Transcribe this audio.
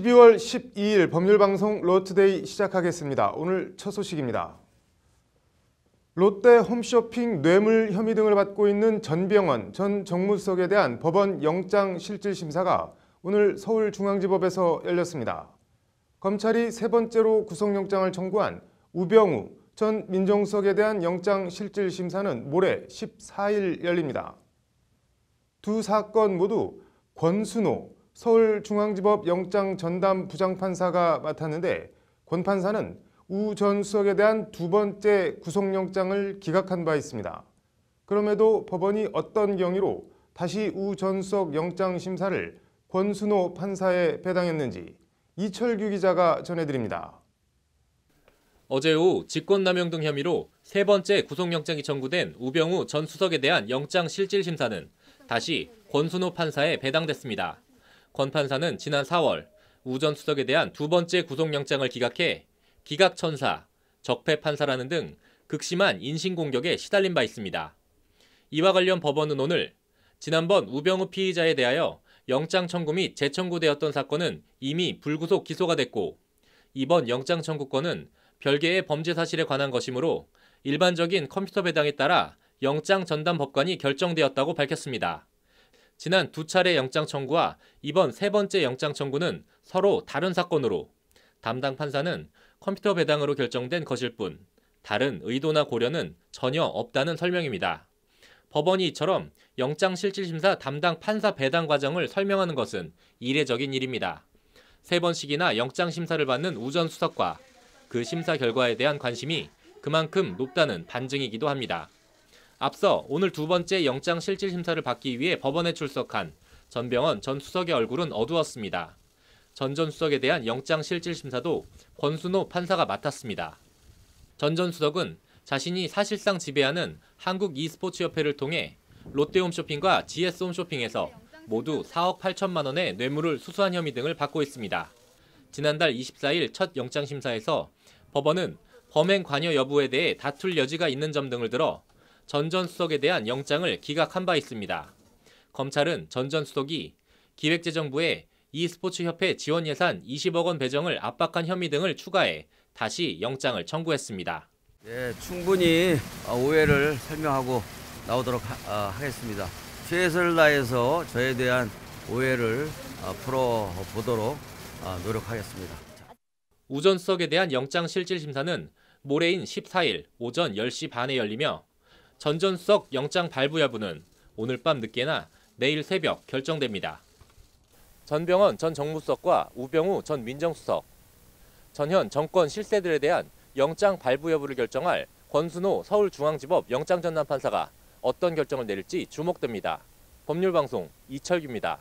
12월 12일 법률방송 로트데이 시작하겠습니다. 오늘 첫 소식입니다. 롯데 홈쇼핑 뇌물 혐의 등을 받고 있는 전병헌 전 정무수석에 대한 법원 영장 실질 심사가 오늘 서울중앙지법에서 열렸습니다. 검찰이 세 번째로 구속영장을 청구한 우병우 전 민정수석에 대한 영장 실질 심사는 모레 14일 열립니다. 두 사건 모두 권순호 서울중앙지법 영장 전담 부장판사가 맡았는데 권 판사는 우 전 수석에 대한 두 번째 구속영장을 기각한 바 있습니다. 그럼에도 법원이 어떤 경위로 다시 우 전 수석 영장 심사를 권순호 판사에 배당했는지 이철규 기자가 전해드립니다. 어제 오후 직권남용 등 혐의로 세 번째 구속영장이 청구된 우병우 전 수석에 대한 영장 실질 심사는 다시 권순호 판사에 배당됐습니다. 권 판사는 지난 4월 우전 수석에 대한 두 번째 구속영장을 기각해 기각천사, 적폐판사라는 등 극심한 인신공격에 시달린 바 있습니다. 이와 관련 법원은 오늘 지난번 우병우 피의자에 대하여 영장 청구 및 재청구되었던 사건은 이미 불구속 기소가 됐고 이번 영장 청구권은 별개의 범죄 사실에 관한 것이므로 일반적인 컴퓨터 배당에 따라 영장 전담 법관이 결정되었다고 밝혔습니다. 지난 두 차례 영장 청구와 이번 세 번째 영장 청구는 서로 다른 사건으로 담당 판사는 컴퓨터 배당으로 결정된 것일 뿐 다른 의도나 고려는 전혀 없다는 설명입니다. 법원이 이처럼 영장실질심사 담당 판사 배당 과정을 설명하는 것은 이례적인 일입니다. 세 번씩이나 영장심사를 받는 우전 수석과 그 심사 결과에 대한 관심이 그만큼 높다는 반증이기도 합니다. 앞서 오늘 두 번째 영장 실질 심사를 받기 위해 법원에 출석한 전병헌 전 수석의 얼굴은 어두웠습니다. 전 전 수석에 대한 영장 실질 심사도 권순호 판사가 맡았습니다. 전 전 수석은 자신이 사실상 지배하는 한국 e스포츠협회를 통해 롯데홈쇼핑과 GS홈쇼핑에서 모두 4억 8천만 원의 뇌물을 수수한 혐의 등을 받고 있습니다. 지난달 24일 첫 영장심사에서 법원은 범행 관여 여부에 대해 다툴 여지가 있는 점 등을 들어 전전 수석에 대한 영장을 기각한 바 있습니다. 검찰은 전전 수석이 기획재정부에 e스포츠협회 지원 예산 20억 원 배정을 압박한 혐의 등을 추가해 다시 영장을 청구했습니다. 예, 충분히 어, 오해를 설명하고 나오도록 하, 어, 하겠습니다. 최선을 다해서 저에 대한 오해를 어, 풀어보도록 노력하겠습니다. 우전 수석에 대한 영장 실질 심사는 모레인 14일 오전 10시 반에 열리며 전전 석 영장 발부 여부는 오늘 밤 늦게나 내일 새벽 결정됩니다. 전병헌 전 정무수석과 우병우 전 민정수석, 전현 정권 실세들에 대한 영장 발부 여부를 결정할 권순호 서울중앙지법 영장전담판사가 어떤 결정을 내릴지 주목됩니다. 법률방송 이철규입니다.